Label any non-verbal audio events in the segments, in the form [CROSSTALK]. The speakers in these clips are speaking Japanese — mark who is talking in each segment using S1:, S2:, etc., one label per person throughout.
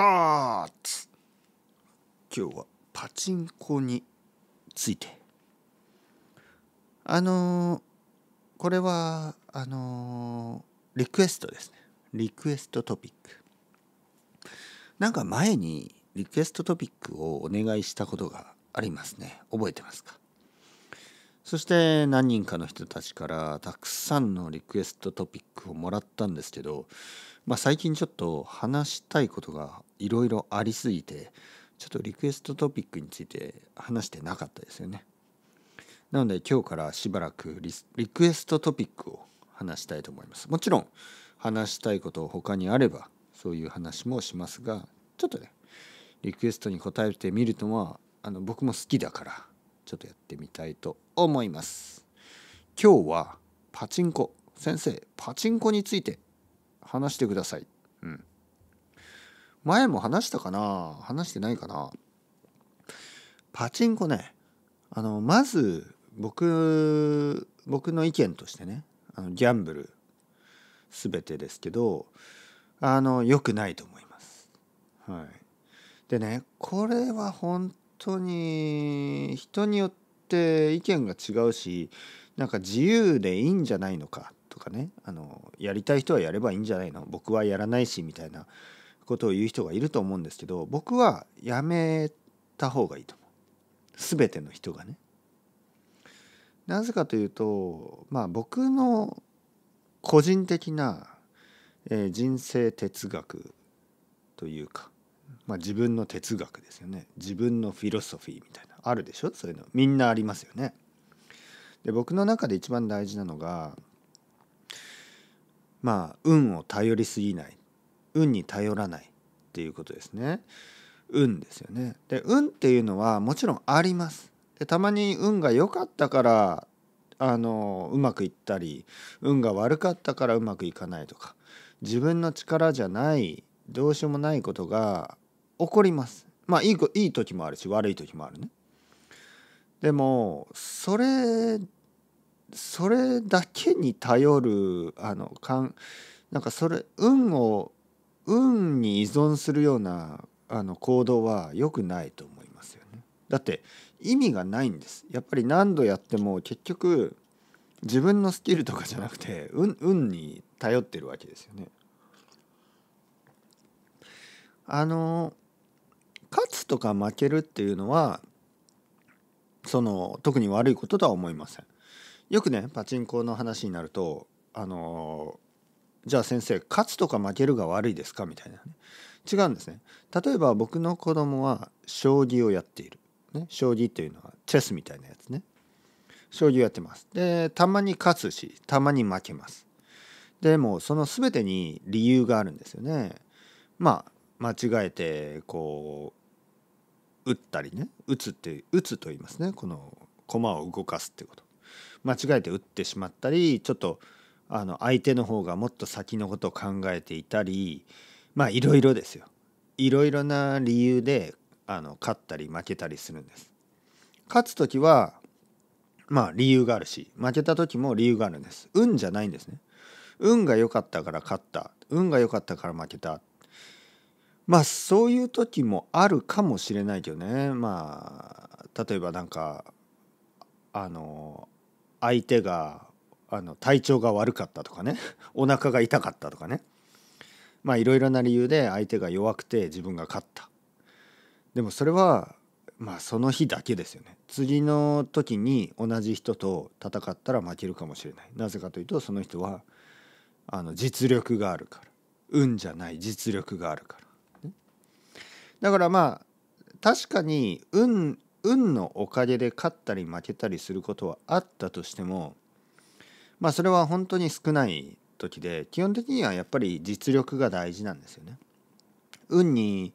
S1: カーツ今日はパチンコについてあのー、これはあのー、リクエストですねリクエストトピックなんか前にリクエストトピックをお願いしたことがありますね覚えてますかそして何人かの人たちからたくさんのリクエストトピックをもらったんですけど、まあ、最近ちょっと話したいことがいろいろありすぎてちょっとリクエストトピックについて話してなかったですよね。なので今日からしばらくリクエストトピックを話したいと思います。もちろん話したいこと他にあればそういう話もしますがちょっとねリクエストに答えてみるとああの僕も好きだからちょっとやってみたいと思います今日はパチンコ先生パチンコについて話してくださいうん前も話したかな話してないかなパチンコねあのまず僕僕の意見としてねあのギャンブル全てですけどあの良くないと思います。はい、でねこれは本当に人によって意見が違うしなんか自由でいいんじゃないのかとかねあのやりたい人はやればいいんじゃないの僕はやらないしみたいなことを言う人がいると思うんですけど僕はやめた方がいいと思う全ての人がね。なぜかというとまあ僕の個人的な、えー、人生哲学というかまあ、自分の哲学ですよね自分のフィロソフィーみたいなあるでしょそういうのみんなありますよね。で僕の中で一番大事なのがまあ運を頼りすぎない運に頼らないっていうことですね。運ですよね。で運っていうのはもちろんあります。でたまに運が良かったからあのうまくいったり運が悪かったからうまくいかないとか自分の力じゃないどうしようもないことが怒りますまあいいいい時もあるし悪い時もあるねでもそれそれだけに頼るあのかんなんかそれ運を運に依存するようなあの行動は良くないと思いますよね。だって意味がないんです。やっぱり何度やっても結局自分のスキルとかじゃなくて運運に頼ってるわけですよね。あの勝つとか負けるっていうのはその特に悪いこととは思いません。よくねパチンコの話になるとあのじゃあ先生勝つとか負けるが悪いですかみたいな、ね、違うんですね。例えば僕の子供は将棋をやっている。ね、将棋っていうのはチェスみたいなやつね。将棋をやってます。でたまに勝つしたまに負けます。でもその全てに理由があるんですよね。まあ間違えてこ打ったりね打つって打つと言いますねこの駒を動かすってこと間違えて打ってしまったりちょっとあの相手の方がもっと先のことを考えていたりまあいろいろですよいろいろな理由であの勝ったり負けたりするんです勝つ時はまあ理由があるし負けた時も理由があるんです運じゃないんですね運が良かったから勝った運が良かったから負けたまあそういう時もあるかもしれないけどねまあ例えばなんかあの相手があの体調が悪かったとかね [LAUGHS] お腹が痛かったとかねまあいろいろな理由で相手が弱くて自分が勝ったでもそれはまあその日だけですよね次の時に同じ人と戦ったら負けるかもしれないなぜかというとその人はあの実力があるから運じゃない実力があるからだからまあ確かに運運のおかげで勝ったり負けたりすることはあったとしてもまあそれは本当に少ない時で基本的にはやっぱり実力が大事なんですよね。運に、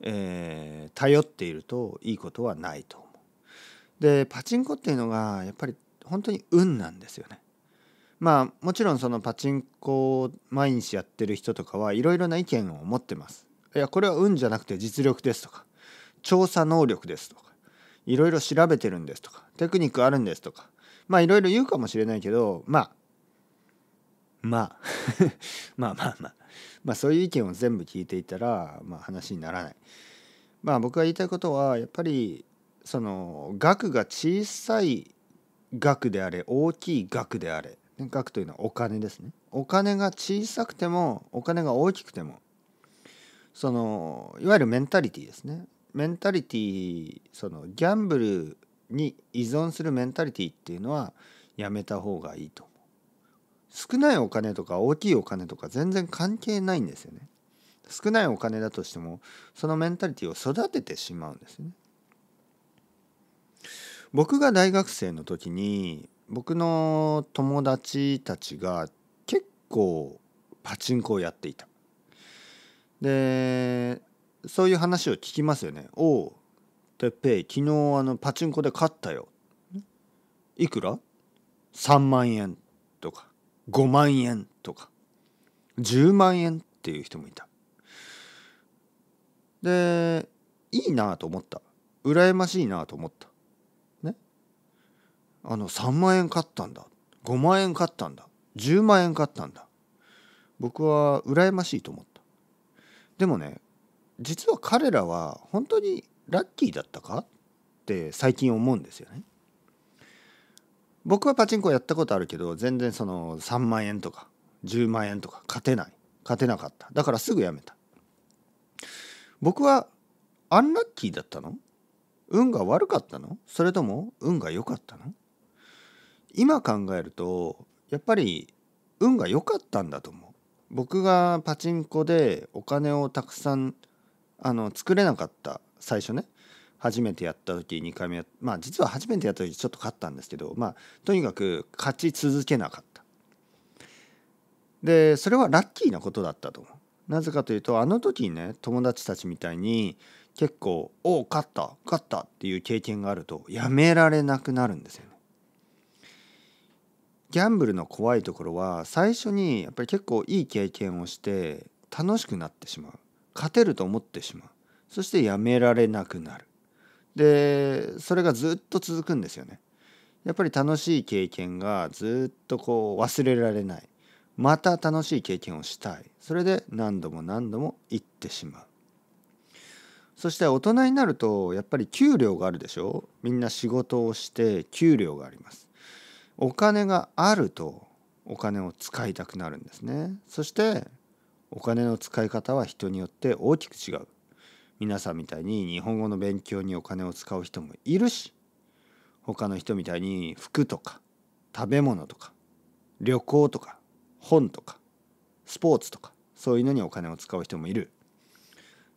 S1: えー、頼っているといいことはないと思う。でパチンコっていうのがやっぱり本当に運なんですよね。まあもちろんそのパチンコを毎日やってる人とかはいろいろな意見を持ってます。いやこれは運じゃなくて実力ですとか調査能力ですとかいろいろ調べてるんですとかテクニックあるんですとかまあいろいろ言うかもしれないけどまあまあ [LAUGHS] まあまあまあまあそういう意見を全部聞いていたら、まあ、話にならない。まあ僕が言いたいことはやっぱりその額が小さい額であれ大きい額であれ、額というのはお金ですねお金が小さくてもお金が大きくてもそのいわゆるメンタリティですねメンタリティそのギャンブルに依存するメンタリティっていうのはやめた方がいいと少ないお金とか大きいお金とか全然関係ないんですよね少ないお金だとしてもそのメンタリティを育ててしまうんですね僕が大学生の時に僕の友達たちが結構パチンコをやっていたでそういう話を聞きますよね。おおてっぺい昨日あのパチンコで勝ったよ。いくら ?3 万円とか5万円とか10万円っていう人もいた。でいいなと思った羨ましいなと思ったねあの3万円買ったんだ5万円買ったんだ10万円買ったんだ僕は羨ましいと思った。でもね実は彼らは本当にラッキーだったかって最近思うんですよね。僕はパチンコやったことあるけど全然その3万円とか10万円とか勝てない勝てなかっただからすぐやめた僕はアンラッキーだったの運が悪かったのそれとも運が良かったの今考えるとやっぱり運が良かったんだと思う僕がパチンコでお金をたくさんあの作れなかった最初ね初めてやった時2回目やまあ実は初めてやった時ちょっと勝ったんですけどまあとにかく勝ち続けなかったでそれはラッキーなことだったと思うなぜかというとあの時にね友達たちみたいに結構「おお勝った勝った」っていう経験があるとやめられなくなるんですよねギャンブルの怖いところは最初にやっぱり結構いい経験をして楽しくなってしまう勝てると思ってしまうそしてやめられなくなるでそれがずっと続くんですよねやっぱり楽しい経験がずっとこう忘れられないまた楽しい経験をしたいそれで何度も何度も行ってしまうそして大人になるとやっぱり給料があるでしょみんな仕事をして給料がありますお金があるとお金を使いたくなるんですねそしてお金の使い方は人によって大きく違う皆さんみたいに日本語の勉強にお金を使う人もいるし他の人みたいに服とか食べ物とか旅行とか本とかスポーツとかそういうのにお金を使う人もいる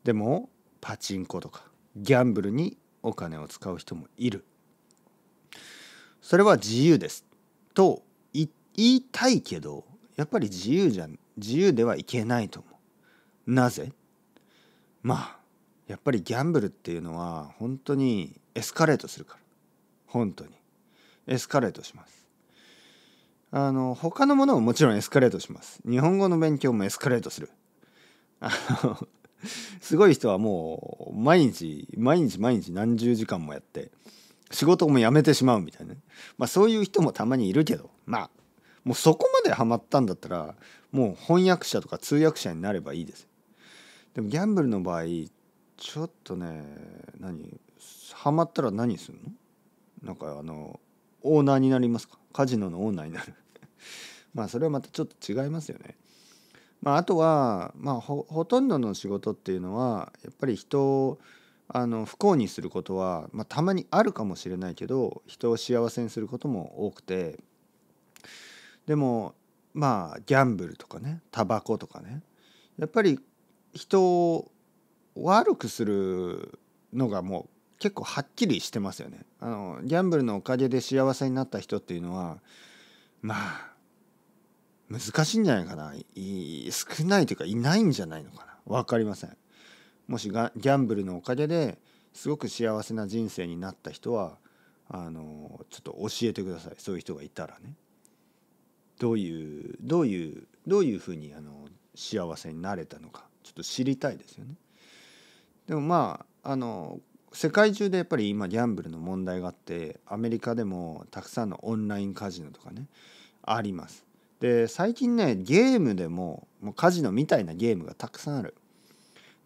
S1: でもパチンコとかギャンブルにお金を使う人もいるそれは自由ですと言いたいけどやっぱり自由じゃ自由ではいけないと思う。なぜまあやっぱりギャンブルっていうのは本当にエスカレートするから本当にエスカレートしますあの他のものももちろんエスカレートします日本語の勉強もエスカレートするあのすごい人はもう毎日毎日毎日何十時間もやって仕事も辞めてしまうみたいな、まあ、そういう人もたまにいるけどまあもうそこまでハマったんだったらもう翻訳者とか通訳者になればいいですでもギャンブルの場合ちょっとね何ハマったら何するのなんかあのオーナーになりますかカジノのオーナーになる [LAUGHS] まあそれはまたちょっと違いますよねまあ、あとは、まあほ、ほとんどの仕事っていうのはやっぱり人をあの不幸にすることは、まあ、たまにあるかもしれないけど人を幸せにすることも多くてでもまあギャンブルとかねタバコとかねやっぱり人を悪くするのがもう結構はっきりしてますよね。あのギャンブルのおかげで幸せになった人っていうのはまあ難しいんじゃないかない少ないというかいないんじゃないのかな分かりません。もしがギャンブルのおかげですごく幸せな人生になった人はあのちょっと教えてくださいそういう人がいたらねどういうどういうどういうふうにあの幸せになれたのかちょっと知りたいですよね。でもまああの世界中でやっぱり今ギャンブルの問題があってアメリカでもたくさんのオンラインカジノとかねあります。で最近ねゲームでももうカジノみたいなゲームがたくさんある。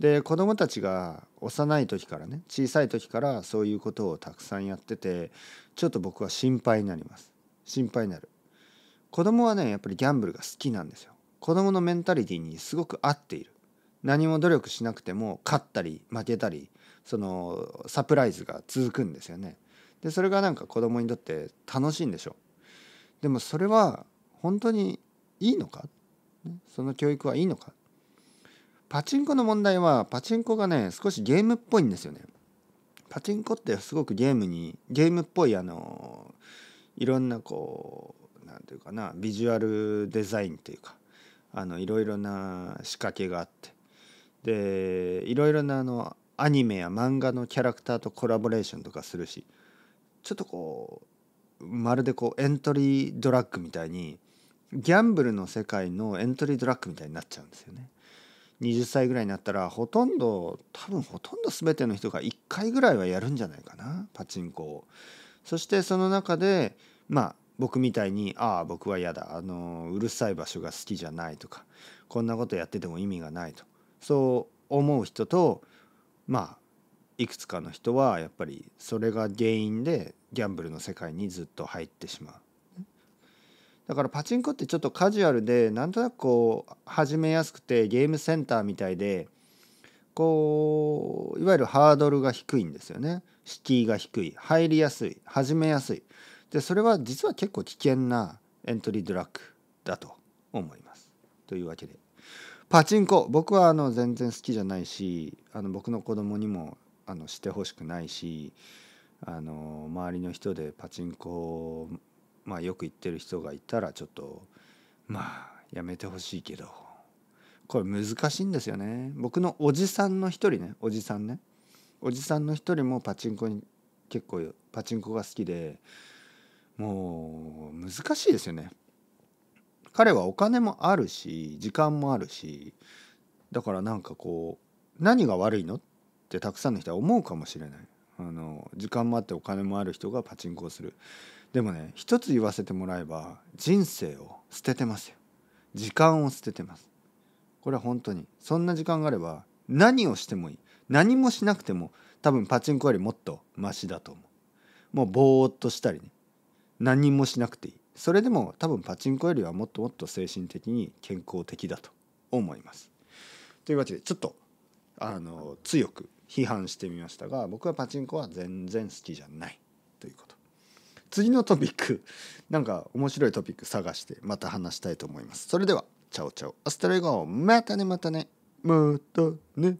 S1: で子どもたちが幼い時からね小さい時からそういうことをたくさんやっててちょっと僕は心配になります心配になる子供はねやっぱりギャンブルが好きなんですよ子供のメンタリティーにすごく合っている何も努力しなくても勝ったり負けたりそのサプライズが続くんですよねでそれがなんか子供にとって楽しいんでしょうでもそれは本当にいいのかその教育はいいのかパチンコの問題はパチンコがね少しゲームっぽいんですよね。パチンコってすごくゲームにゲームっぽいあのいろんなこう何て言うかなビジュアルデザインというかあのいろいろな仕掛けがあってでいろいろなあのアニメや漫画のキャラクターとコラボレーションとかするしちょっとこうまるでこうエントリードラッグみたいにギャンブルの世界のエントリードラッグみたいになっちゃうんですよね。20歳ぐらいになったらほとんど多分ほとんど全ての人が1回ぐらいはやるんじゃないかなパチンコを。そしてその中でまあ僕みたいに「ああ僕は嫌だあのうるさい場所が好きじゃない」とか「こんなことやってても意味がない」とそう思う人とまあいくつかの人はやっぱりそれが原因でギャンブルの世界にずっと入ってしまう。だからパチンコってちょっとカジュアルでなんとなくこう始めやすくてゲームセンターみたいでこういわゆるハードルが低いんですよね敷居が低い入りやすい始めやすいでそれは実は結構危険なエントリードラッグだと思います。というわけでパチンコ僕はあの全然好きじゃないしあの僕の子供にもあのしてほしくないしあの周りの人でパチンコまあ、よく言ってる人がいたらちょっとまあやめてほしいけどこれ難しいんですよね僕のおじさんの一人ねおじさんねおじさんの一人もパチンコに結構パチンコが好きでもう難しいですよね彼はお金もあるし時間もあるしだからなんかこう何が悪いのってたくさんの人は思うかもしれないあの時間もあってお金もある人がパチンコをするでもね一つ言わせてもらえば人生を捨ててますよ時間を捨ててますこれは本当にそんな時間があれば何をしてもいい何もしなくても多分パチンコよりもっとマシだと思うもうぼーっとしたりね何もしなくていいそれでも多分パチンコよりはもっともっと精神的に健康的だと思いますというわけでちょっとあの強く批判してみましたが僕はパチンコは全然好きじゃないということ次のトピック [LAUGHS] なんか面白いトピック探してまた話したいと思いますそれではチャオチャオアスタレゴまたねまたねまたね